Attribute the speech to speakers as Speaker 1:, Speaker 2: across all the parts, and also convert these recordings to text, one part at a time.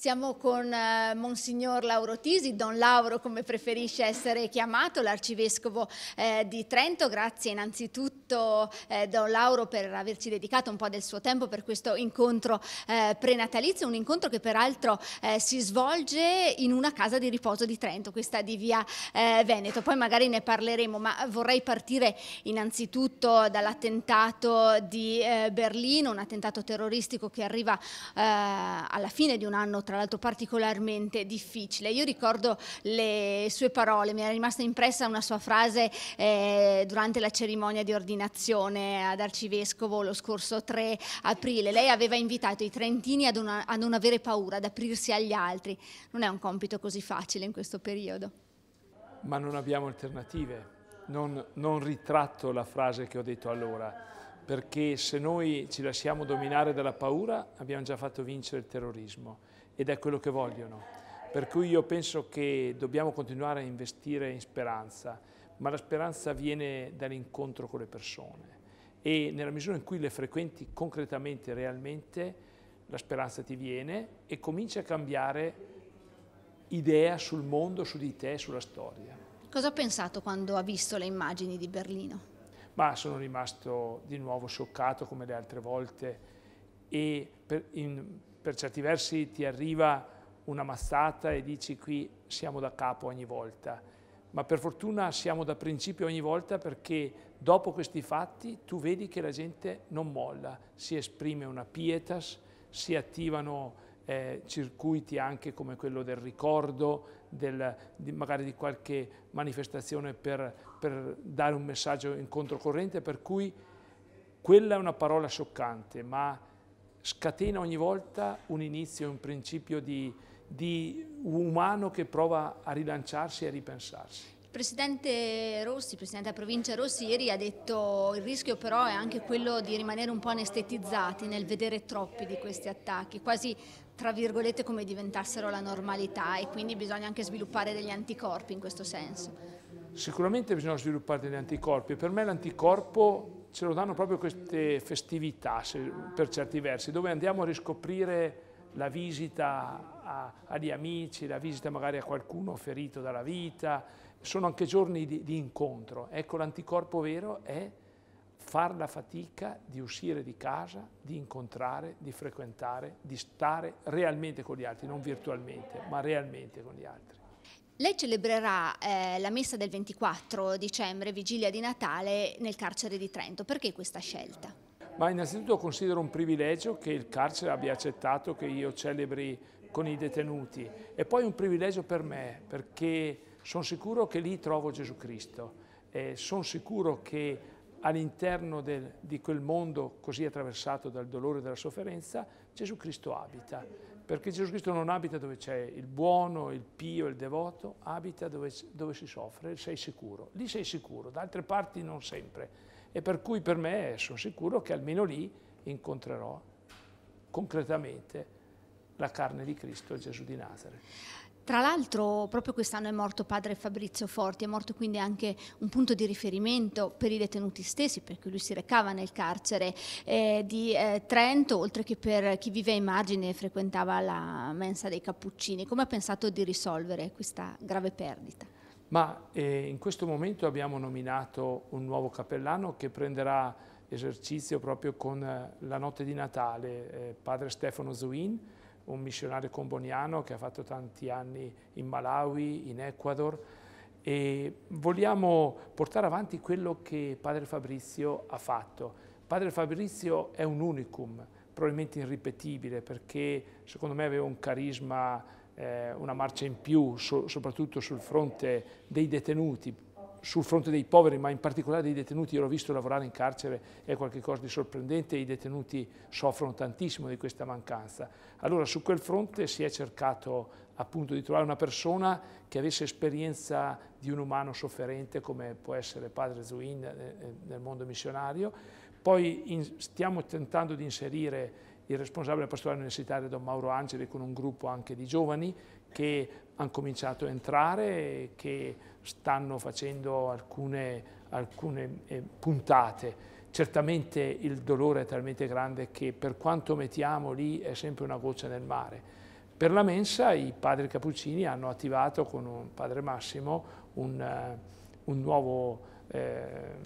Speaker 1: Siamo con eh, Monsignor Lauro Tisi, Don Lauro come preferisce essere chiamato, l'arcivescovo eh, di Trento. Grazie innanzitutto eh, Don Lauro per averci dedicato un po' del suo tempo per questo incontro eh, prenatalizio, un incontro che peraltro eh, si svolge in una casa di riposo di Trento, questa di via eh, Veneto. Poi magari ne parleremo, ma vorrei partire innanzitutto dall'attentato di Berlino, un attentato terroristico che arriva alla fine di un anno tra l'altro particolarmente difficile. Io ricordo le sue parole, mi era rimasta impressa una sua frase eh, durante la cerimonia di ordinazione ad Arcivescovo lo scorso 3 aprile. Lei aveva invitato i trentini ad, una, a non avere paura, ad aprirsi agli altri. Non è un compito così facile in questo periodo.
Speaker 2: Ma non abbiamo alternative. Non, non ritratto la frase che ho detto allora perché se noi ci lasciamo dominare dalla paura abbiamo già fatto vincere il terrorismo ed è quello che vogliono. Per cui io penso che dobbiamo continuare a investire in speranza, ma la speranza viene dall'incontro con le persone e nella misura in cui le frequenti concretamente, realmente, la speranza ti viene e cominci a cambiare idea sul mondo, su di te, sulla storia.
Speaker 1: Cosa ha pensato quando ha visto le immagini di Berlino?
Speaker 2: Ma sono rimasto di nuovo scioccato come le altre volte e per, in, per certi versi ti arriva una mazzata e dici qui siamo da capo ogni volta, ma per fortuna siamo da principio ogni volta perché dopo questi fatti tu vedi che la gente non molla, si esprime una pietas, si attivano eh, circuiti anche come quello del ricordo, del, di magari di qualche manifestazione per, per dare un messaggio in controcorrente, per cui quella è una parola scioccante, ma scatena ogni volta un inizio, un principio di, di umano che prova a rilanciarsi e a ripensarsi.
Speaker 1: Il presidente Rossi, presidente della provincia Rossi, ieri ha detto che il rischio però è anche quello di rimanere un po' anestetizzati nel vedere troppi di questi attacchi, quasi tra virgolette come diventassero la normalità e quindi bisogna anche sviluppare degli anticorpi in questo senso.
Speaker 2: Sicuramente bisogna sviluppare degli anticorpi, per me l'anticorpo ce lo danno proprio queste festività se, per certi versi, dove andiamo a riscoprire la visita a, agli amici, la visita magari a qualcuno ferito dalla vita, sono anche giorni di, di incontro. Ecco, l'anticorpo vero è far la fatica di uscire di casa, di incontrare, di frequentare, di stare realmente con gli altri, non virtualmente, ma realmente con gli altri.
Speaker 1: Lei celebrerà eh, la messa del 24 dicembre, vigilia di Natale, nel carcere di Trento. Perché questa scelta?
Speaker 2: Ma innanzitutto considero un privilegio che il carcere abbia accettato che io celebri con i detenuti e poi un privilegio per me perché sono sicuro che lì trovo Gesù Cristo eh, sono sicuro che all'interno di quel mondo così attraversato dal dolore e dalla sofferenza Gesù Cristo abita perché Gesù Cristo non abita dove c'è il buono, il pio, il devoto, abita dove, dove si soffre, sei sicuro. Lì sei sicuro, da altre parti non sempre. E per cui per me sono sicuro che almeno lì incontrerò concretamente la carne di Cristo, Gesù di Nazareth.
Speaker 1: Tra l'altro proprio quest'anno è morto padre Fabrizio Forti, è morto quindi anche un punto di riferimento per i detenuti stessi, perché lui si recava nel carcere eh, di eh, Trento, oltre che per chi vive a immagine e frequentava la mensa dei Cappuccini. Come ha pensato di risolvere questa grave perdita?
Speaker 2: Ma eh, in questo momento abbiamo nominato un nuovo cappellano che prenderà esercizio proprio con eh, la notte di Natale, eh, padre Stefano Zuin, un missionario comboniano che ha fatto tanti anni in Malawi, in Ecuador e vogliamo portare avanti quello che Padre Fabrizio ha fatto. Padre Fabrizio è un unicum, probabilmente irripetibile perché secondo me aveva un carisma, eh, una marcia in più, so, soprattutto sul fronte dei detenuti, sul fronte dei poveri, ma in particolare dei detenuti, io l'ho visto lavorare in carcere, è qualcosa di sorprendente, i detenuti soffrono tantissimo di questa mancanza. Allora su quel fronte si è cercato appunto di trovare una persona che avesse esperienza di un umano sofferente come può essere padre Zuin eh, eh, nel mondo missionario, poi in, stiamo tentando di inserire il responsabile della pastorale universitaria Don Mauro Angeli con un gruppo anche di giovani che hanno cominciato a entrare e che stanno facendo alcune, alcune eh, puntate. Certamente il dolore è talmente grande che per quanto mettiamo lì è sempre una goccia nel mare. Per la mensa i padri cappuccini hanno attivato con un padre Massimo un, eh, un nuovo eh,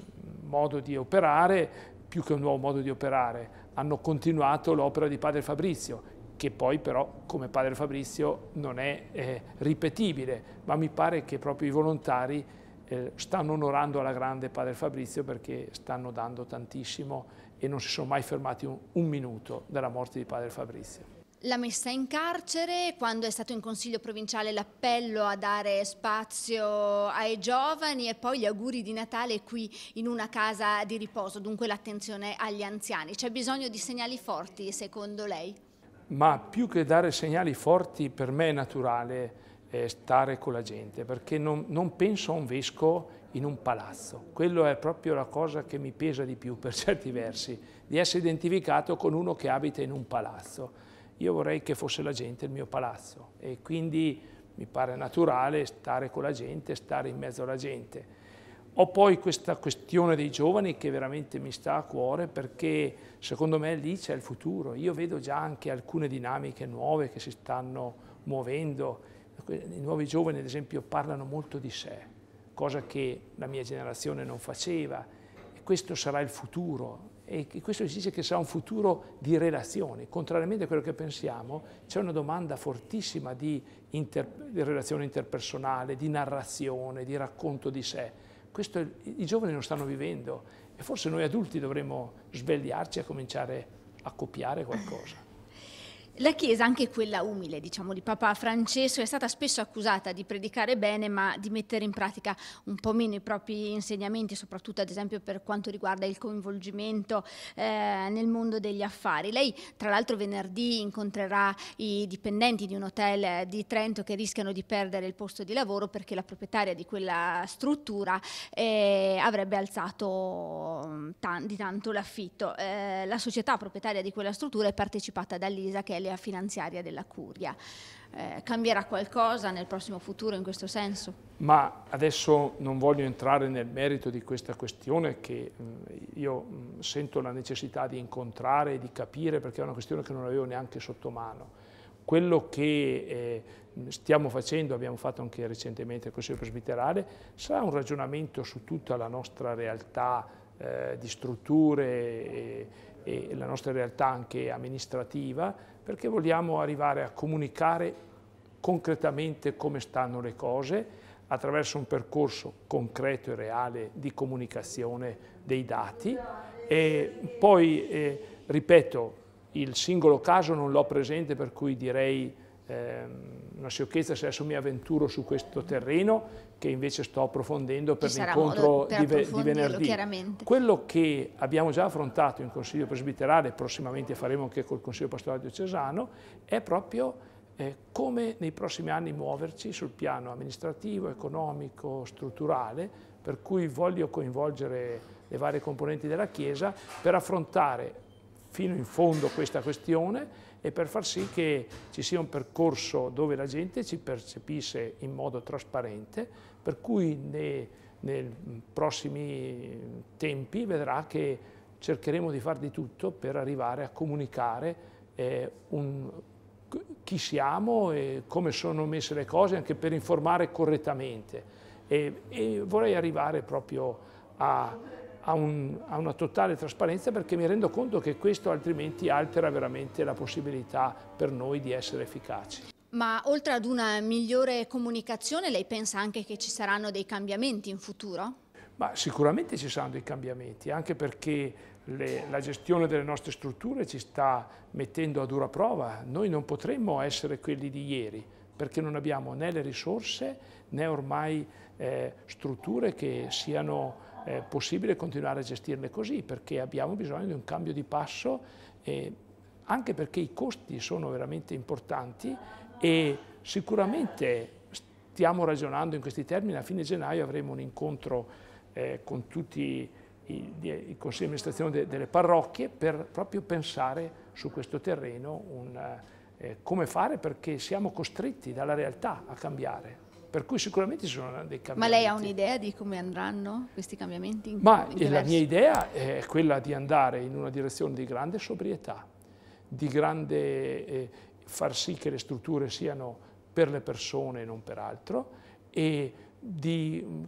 Speaker 2: modo di operare più che un nuovo modo di operare, hanno continuato l'opera di padre Fabrizio, che poi però come padre Fabrizio non è eh, ripetibile, ma mi pare che proprio i volontari eh, stanno onorando alla grande padre Fabrizio perché stanno dando tantissimo e non si sono mai fermati un, un minuto dalla morte di padre Fabrizio
Speaker 1: la messa in carcere, quando è stato in consiglio provinciale l'appello a dare spazio ai giovani e poi gli auguri di Natale qui in una casa di riposo, dunque l'attenzione agli anziani. C'è bisogno di segnali forti secondo lei?
Speaker 2: Ma più che dare segnali forti per me è naturale eh, stare con la gente perché non, non penso a un vescovo in un palazzo. Quello è proprio la cosa che mi pesa di più per certi versi, di essere identificato con uno che abita in un palazzo io vorrei che fosse la gente il mio palazzo e quindi mi pare naturale stare con la gente, stare in mezzo alla gente. Ho poi questa questione dei giovani che veramente mi sta a cuore perché secondo me lì c'è il futuro. Io vedo già anche alcune dinamiche nuove che si stanno muovendo. I nuovi giovani, ad esempio, parlano molto di sé, cosa che la mia generazione non faceva. E questo sarà il futuro e questo ci dice che sarà un futuro di relazioni. Contrariamente a quello che pensiamo, c'è una domanda fortissima di, inter, di, relazione interpersonale, di narrazione, di racconto di sé. Questo i giovani non stanno vivendo e forse noi adulti dovremmo svegliarci e cominciare a copiare qualcosa.
Speaker 1: La Chiesa, anche quella umile, diciamo, di Papa Francesco, è stata spesso accusata di predicare bene, ma di mettere in pratica un po' meno i propri insegnamenti, soprattutto ad esempio per quanto riguarda il coinvolgimento eh, nel mondo degli affari. Lei, tra l'altro, venerdì incontrerà i dipendenti di un hotel di Trento che rischiano di perdere il posto di lavoro perché la proprietaria di quella struttura eh, avrebbe alzato mm, tan- di tanto l'affitto. Eh, la società proprietaria di quella struttura è partecipata dall'ISA, che è l'Italia finanziaria della Curia. Eh, cambierà qualcosa nel prossimo futuro in questo senso?
Speaker 2: Ma adesso non voglio entrare nel merito di questa questione che mh, mm, io mh, mm, sento la necessità di incontrare e di capire perché è una questione che non avevo neanche sotto mano. Quello che eh, stiamo facendo, abbiamo fatto anche recentemente il Consiglio Presbiterale, sarà un ragionamento su tutta la nostra realtà eh, di strutture e, e la nostra realtà anche amministrativa, perché vogliamo arrivare a comunicare concretamente come stanno le cose attraverso un percorso concreto e reale di comunicazione dei dati e poi, eh, ripeto, il singolo caso non l'ho presente per cui direi ehm, una sciocchezza se adesso mi avventuro su questo terreno che invece sto approfondendo per l'incontro di, di, venerdì. Quello che abbiamo già affrontato in Consiglio Presbiterale, prossimamente faremo anche col Consiglio Pastorale Diocesano, è proprio eh, come nei prossimi anni muoverci sul piano amministrativo, economico, strutturale, per cui voglio coinvolgere le varie componenti della Chiesa per affrontare fino in fondo questa questione e per far sì che ci sia un percorso dove la gente ci percepisse in modo trasparente, per cui nei, nei prossimi tempi vedrà che cercheremo di far di tutto per arrivare a comunicare eh, un, chi siamo e come sono messe le cose, anche per informare correttamente. E, e vorrei arrivare proprio a a, un, a, una totale trasparenza perché mi rendo conto che questo altrimenti altera veramente la possibilità per noi di essere efficaci.
Speaker 1: Ma oltre ad una migliore comunicazione, lei pensa anche che ci saranno dei cambiamenti in futuro?
Speaker 2: Ma sicuramente ci saranno dei cambiamenti, anche perché le, la gestione delle nostre strutture ci sta mettendo a dura prova. Noi non potremmo essere quelli di ieri, perché non abbiamo né le risorse né ormai eh, strutture che siano eh, possibile continuare a gestirle così perché abbiamo bisogno di un cambio di passo eh, anche perché i costi sono veramente importanti e sicuramente stiamo ragionando in questi termini, a fine gennaio avremo un incontro eh, con tutti i, i, consigli di amministrazione de, delle parrocchie per proprio pensare su questo terreno un, eh, come fare perché siamo costretti dalla realtà a cambiare. Per cui sicuramente ci sono dei cambiamenti. Ma lei ha
Speaker 1: un'idea di come andranno questi cambiamenti? Ma la mia
Speaker 2: idea è quella di andare in una direzione di grande sobrietà, di grande eh, far sì che le strutture siano per le persone e non per altro e di mm,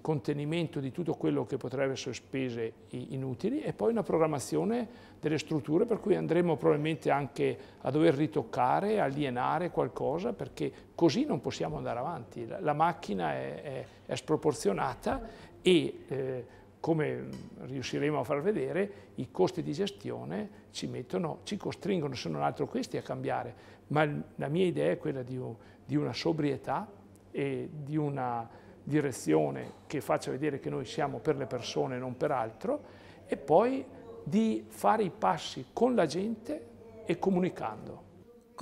Speaker 2: contenimento di tutto quello che potrebbe essere spese inutili e poi una programmazione delle strutture per cui andremo probabilmente anche a dover ritoccare, alienare qualcosa perché così non possiamo andare avanti. La, macchina è, è, è sproporzionata e eh, come mm, riusciremo a far vedere i costi di gestione ci, mettono, ci costringono se non altro questi a cambiare ma la mia idea è quella di, di una sobrietà e di una direzione che faccia vedere che noi siamo per le persone e non per altro e poi di fare i passi con la gente e comunicando.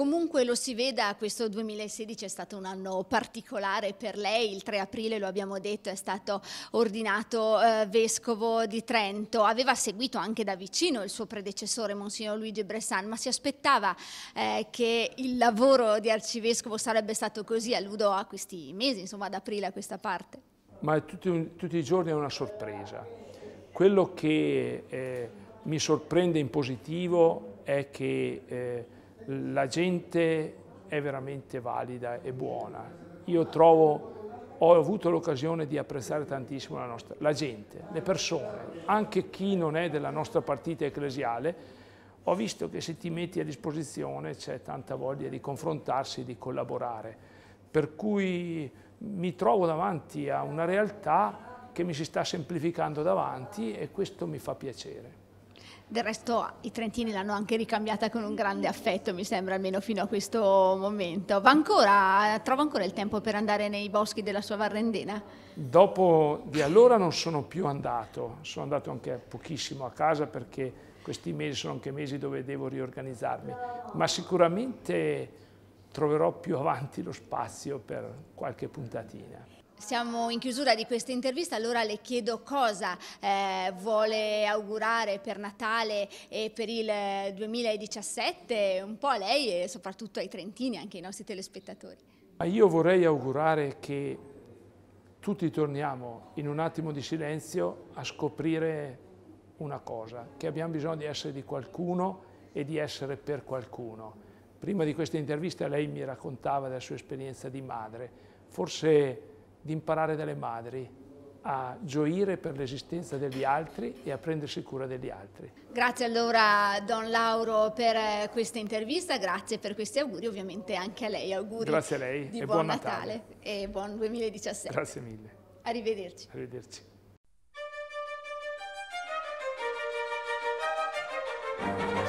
Speaker 1: Comunque lo si veda, questo 2016 è stato un anno particolare per lei, il 3 aprile lo abbiamo detto è stato ordinato eh, vescovo di Trento, aveva seguito anche da vicino il suo predecessore Monsignor Luigi Bressan, ma si aspettava eh, che il lavoro di arcivescovo sarebbe stato così, alludo a questi mesi, insomma ad aprile a questa parte?
Speaker 2: Ma tutti, tutti i giorni è una sorpresa. Quello che eh, mi sorprende in positivo è che eh, la gente è veramente valida e buona. Io trovo, ho avuto l'occasione di apprezzare tantissimo la, nostra, la gente, le persone, anche chi non è della nostra partita ecclesiale, ho visto che se ti metti a disposizione c'è tanta voglia di confrontarsi, di collaborare, per cui mi trovo davanti a una realtà che mi si sta semplificando davanti e questo mi fa piacere.
Speaker 1: Del resto i trentini l'hanno anche ricambiata con un grande affetto, mi sembra, almeno fino a questo momento. Va ancora, trova ancora il tempo per andare nei boschi della sua Varrendena?
Speaker 2: Dopo di allora non sono più andato, sono andato anche pochissimo a casa perché questi mesi sono anche mesi dove devo riorganizzarmi, ma sicuramente troverò più avanti lo spazio per qualche puntatina.
Speaker 1: Siamo in chiusura di questa intervista, allora le chiedo cosa eh, vuole augurare per Natale e per il 2017, eh, un po' a lei e soprattutto ai trentini, anche ai nostri telespettatori.
Speaker 2: Io vorrei augurare che tutti torniamo in un attimo di silenzio a scoprire una cosa, che abbiamo bisogno di essere di qualcuno e di essere per qualcuno. Prima di questa intervista lei mi raccontava della sua esperienza di madre, forse di imparare dalle madri a gioire per l'esistenza degli altri e a prendersi cura degli altri.
Speaker 1: Grazie allora Don Lauro per eh, questa intervista, grazie per questi auguri, ovviamente anche a lei auguri. Grazie a lei e buon, buon Natale. Natale e buon 2017. Grazie
Speaker 2: mille. Arrivederci. Arrivederci. Thank you.